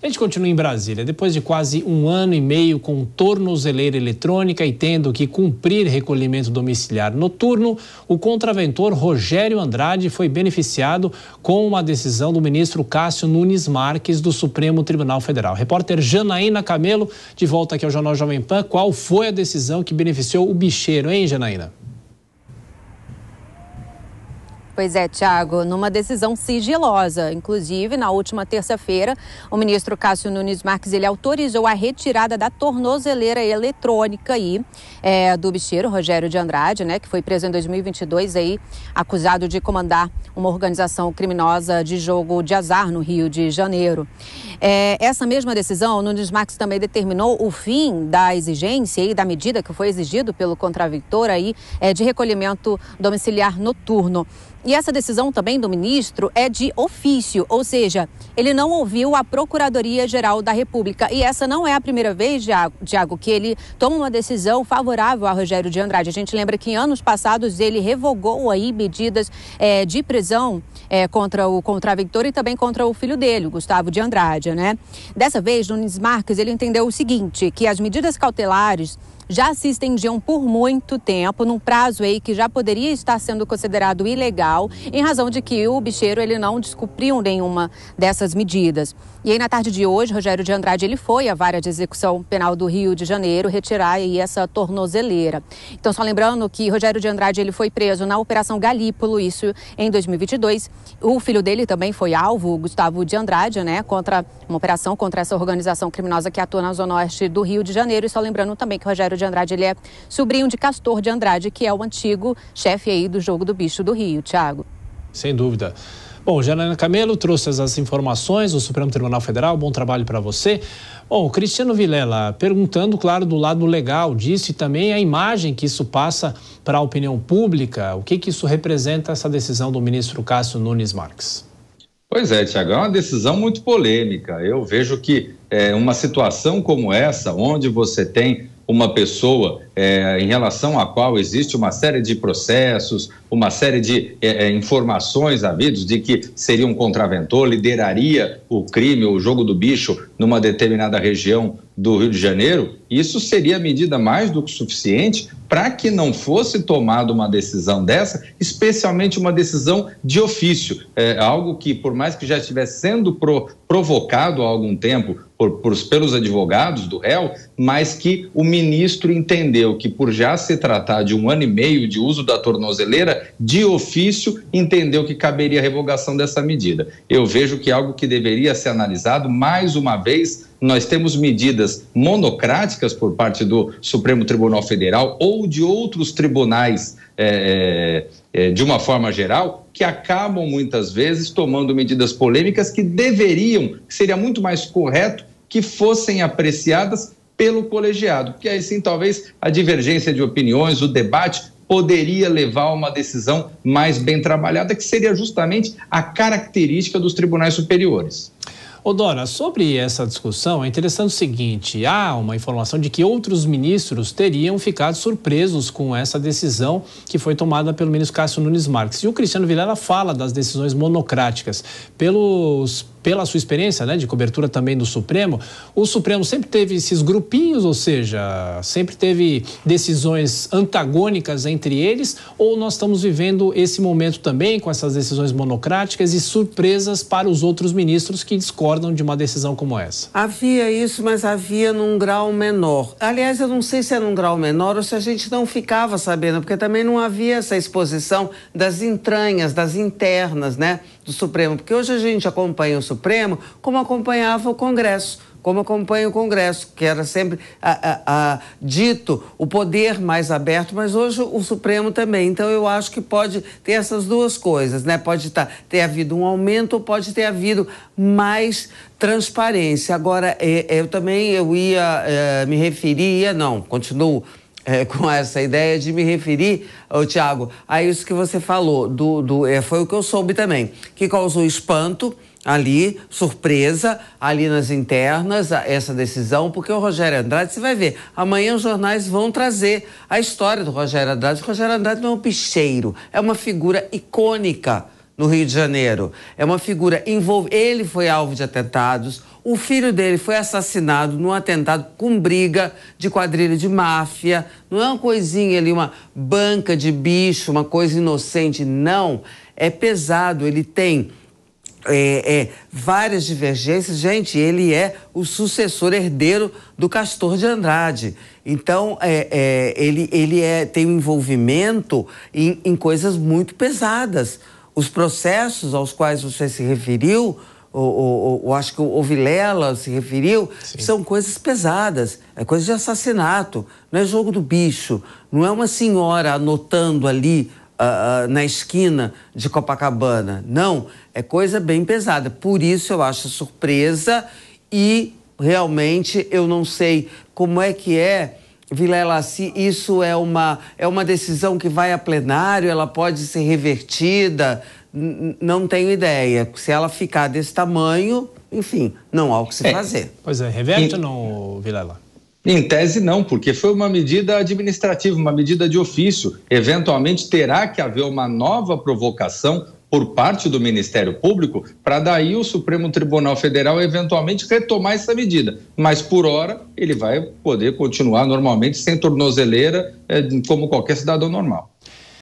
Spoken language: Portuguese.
A gente continua em Brasília. Depois de quase um ano e meio com tornozeleira eletrônica e tendo que cumprir recolhimento domiciliar noturno, o contraventor Rogério Andrade foi beneficiado com uma decisão do ministro Cássio Nunes Marques do Supremo Tribunal Federal. Repórter Janaína Camelo, de volta aqui ao Jornal Jovem Pan. Qual foi a decisão que beneficiou o bicheiro, hein, Janaína? Pois é, Tiago, numa decisão sigilosa. Inclusive, na última terça-feira, o ministro Cássio Nunes Marques ele autorizou a retirada da tornozeleira eletrônica aí, é, do bicheiro Rogério de Andrade, né, que foi preso em 2022 aí, acusado de comandar uma organização criminosa de jogo de azar no Rio de Janeiro. É, essa mesma decisão, Nunes Marques também determinou o fim da exigência e da medida que foi exigido pelo contraventor aí é, de recolhimento domiciliar noturno. E essa decisão também do ministro é de ofício, ou seja, ele não ouviu a Procuradoria-Geral da República. E essa não é a primeira vez, Diago, que ele toma uma decisão favorável a Rogério de Andrade. A gente lembra que em anos passados ele revogou aí medidas é, de prisão é, contra o contraventor e também contra o filho dele, Gustavo de Andrade, né? Dessa vez, Nunes Marques, ele entendeu o seguinte, que as medidas cautelares já se estendiam por muito tempo, num prazo aí que já poderia estar sendo considerado ilegal, em razão de que o bicheiro ele não descobriu nenhuma dessas medidas. E aí, na tarde de hoje, Rogério de Andrade ele foi à vara de execução penal do Rio de Janeiro retirar aí essa tornozeleira. Então, só lembrando que Rogério de Andrade ele foi preso na Operação Galípolo, isso em 2022. O filho dele também foi alvo, Gustavo de Andrade, né, contra uma operação contra essa organização criminosa que atua na zona oeste do Rio de Janeiro. E só lembrando também que Rogério de Andrade. Ele é sobrinho de Castor de Andrade, que é o antigo chefe aí do Jogo do Bicho do Rio, Tiago. Sem dúvida. Bom, Janaina Camelo trouxe as informações do Supremo Tribunal Federal. Bom trabalho para você. Bom, Cristiano Vilela perguntando, claro, do lado legal disso e também a imagem que isso passa para a opinião pública. O que, que isso representa, essa decisão do ministro Cássio Nunes Marques? Pois é, Tiago, é uma decisão muito polêmica. Eu vejo que é, uma situação como essa, onde você tem uma pessoa é, em relação à qual existe uma série de processos, uma série de é, é informações havidos de que seria um contraventor, lideraria o crime, o jogo do bicho numa determinada região do Rio de Janeiro, isso seria medida mais do que suficiente para que não fosse tomada uma decisão dessa, especialmente uma decisão de ofício, é, algo que, por mais que já estivesse sendo pro, provocado há algum tempo por, por, pelos advogados do réu, mas que o ministro entendeu entendeu que, por já se tratar de um ano e meio de uso da tornozeleira, de ofício entendeu que caberia a revogação dessa medida. Eu vejo que é algo que deveria ser analisado mais uma vez. Nós temos medidas monocráticas por parte do Supremo Tribunal Federal ou de outros tribunais é, é, de uma forma geral, que acabam muitas vezes tomando medidas polêmicas que deveriam, seria muito mais correto que fossem apreciadas pelo colegiado, porque aí sim talvez a divergência de opiniões, o debate poderia levar a uma decisão mais bem trabalhada, que seria justamente a característica dos tribunais superiores. Odora, sobre essa discussão, é interessante o seguinte: há uma informação de que outros ministros teriam ficado surpresos com essa decisão que foi tomada pelo ministro Cássio Nunes Marques. E o Cristiano Vilela fala das decisões monocráticas. Pelos pela sua experiência né, de cobertura também do Supremo, o Supremo sempre teve esses grupinhos, ou seja, sempre teve decisões antagônicas entre eles, ou nós estamos vivendo esse momento também com essas decisões monocráticas e surpresas para os outros ministros que discordam de uma decisão como essa? Havia isso, mas havia num grau menor. Aliás, eu não sei se é num grau menor ou se a gente não ficava sabendo, porque também não havia essa exposição das entranhas, das internas, né? do Supremo, porque hoje a gente acompanha o Supremo como acompanhava o Congresso, como acompanha o Congresso, que era sempre a, a, a, dito o poder mais aberto, mas hoje o Supremo também. Então eu acho que pode ter essas duas coisas, né? Pode tá, ter havido um aumento ou pode ter havido mais transparência. Agora, é, é, eu também eu ia é, me referir, não, continuo é, com essa ideia de me referir, oh, Tiago, a isso que você falou, do, do é, foi o que eu soube também, que causou espanto ali, surpresa, ali nas internas, essa decisão, porque o Rogério Andrade, você vai ver, amanhã os jornais vão trazer a história do Rogério Andrade. O Rogério Andrade não é um picheiro, é uma figura icônica no Rio de Janeiro. É uma figura envolve Ele foi alvo de atentados. O filho dele foi assassinado num atentado com briga de quadrilha de máfia. Não é uma coisinha ali, uma banca de bicho, uma coisa inocente. Não. É pesado. Ele tem. É, é, várias divergências. Gente, ele é o sucessor herdeiro do Castor de Andrade. Então, é, é ele, ele é, tem um envolvimento em, em coisas muito pesadas. Os processos aos quais você se referiu, ou, acho que o Vilela se referiu, Sim. são coisas pesadas, é coisa de assassinato, não é jogo do bicho, não é uma senhora anotando ali Uh, uh, na esquina de Copacabana. Não, é coisa bem pesada. Por isso eu acho surpresa e realmente eu não sei como é que é Vilela, se isso é uma, é uma decisão que vai a plenário, ela pode ser revertida, não tenho ideia. Se ela ficar desse tamanho, enfim, não há o que se é. fazer. Pois é, reverte ou não, Vilela? Em tese, não, porque foi uma medida administrativa, uma medida de ofício. Eventualmente terá que haver uma nova provocação por parte do Ministério Público, para daí o Supremo Tribunal Federal eventualmente retomar essa medida. Mas por hora ele vai poder continuar normalmente sem tornozeleira, eh, como qualquer cidadão normal.